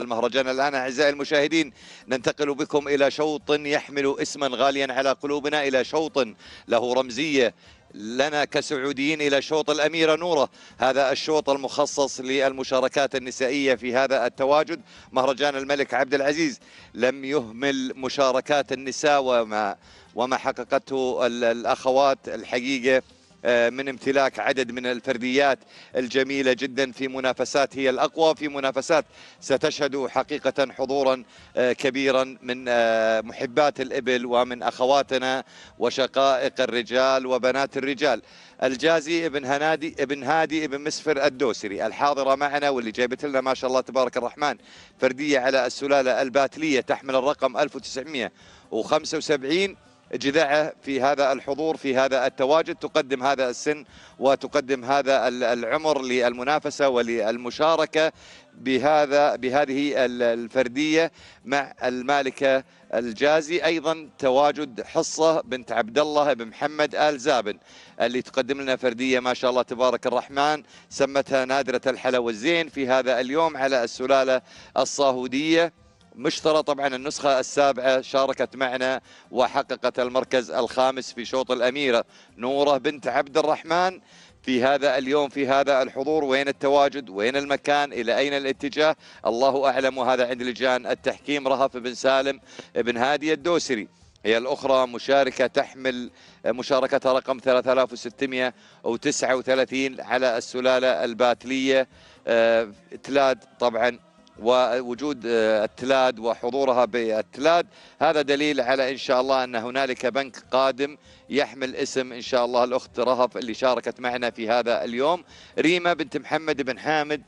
المهرجان الآن أعزائي المشاهدين ننتقل بكم إلى شوط يحمل اسما غاليا على قلوبنا إلى شوط له رمزية لنا كسعوديين إلى شوط الأميرة نورة هذا الشوط المخصص للمشاركات النسائية في هذا التواجد مهرجان الملك عبد العزيز لم يهمل مشاركات النساء وما, وما حققته الأخوات الحقيقة آه، من امتلاك عدد من الفرديات الجميلة جدا في منافسات هي الأقوى في منافسات ستشهد حقيقة حضورا آه، كبيرا من آه، محبات الإبل ومن أخواتنا وشقائق الرجال وبنات الرجال الجازي ابن هنادي ابن هادي ابن مسفر الدوسري الحاضرة معنا واللي جايبت لنا ما شاء الله تبارك الرحمن فردية على السلالة الباتلية تحمل الرقم 1975 جذعه في هذا الحضور في هذا التواجد تقدم هذا السن وتقدم هذا العمر للمنافسه وللمشاركه بهذا بهذه الفرديه مع المالكه الجازي ايضا تواجد حصه بنت عبد الله بن محمد ال زابن اللي تقدم لنا فرديه ما شاء الله تبارك الرحمن سمتها نادره الحلا والزين في هذا اليوم على السلاله الصاهوديه مشترى طبعا النسخة السابعة شاركت معنا وحققت المركز الخامس في شوط الأميرة نورة بنت عبد الرحمن في هذا اليوم في هذا الحضور وين التواجد وين المكان إلى أين الاتجاه الله أعلم وهذا عند لجان التحكيم رهف بن سالم بن هادي الدوسري هي الأخرى مشاركة تحمل مشاركة رقم 3639 على السلالة الباتلية آه، تلاد طبعا ووجود آه، التلاد وحضورها بالتلاد هذا دليل على إن شاء الله أن هنالك بنك قادم يحمل اسم إن شاء الله الأخت رهف اللي شاركت معنا في هذا اليوم ريما بنت محمد بن حامد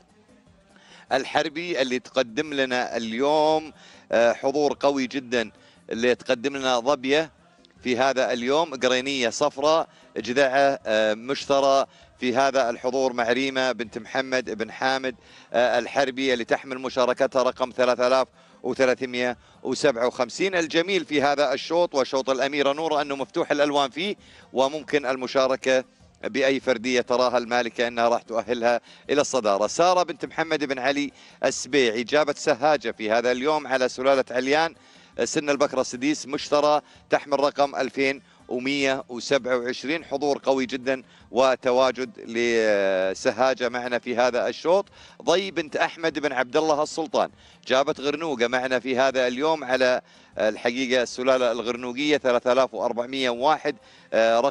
الحربي اللي تقدم لنا اليوم آه، حضور قوي جدا اللي تقدم لنا ظبية في هذا اليوم قرينية صفراء جذعة آه، مشترى في هذا الحضور مع ريمة بنت محمد بن حامد آه، الحربي اللي تحمل مشاركتها رقم 3357 الجميل في هذا الشوط وشوط الأميرة نورة أنه مفتوح الألوان فيه وممكن المشاركة بأي فردية تراها المالكة أنها راح تؤهلها إلى الصدارة سارة بنت محمد بن علي السبيعي جابت سهاجة في هذا اليوم على سلالة عليان سن البكرة سديس مشترى تحمل رقم 2127 حضور قوي جدا وتواجد لسهاجة معنا في هذا الشوط ضي بنت أحمد بن عبد الله السلطان جابت غرنوقة معنا في هذا اليوم على الحقيقة السلالة الغرنوقية 3401 آه، رقم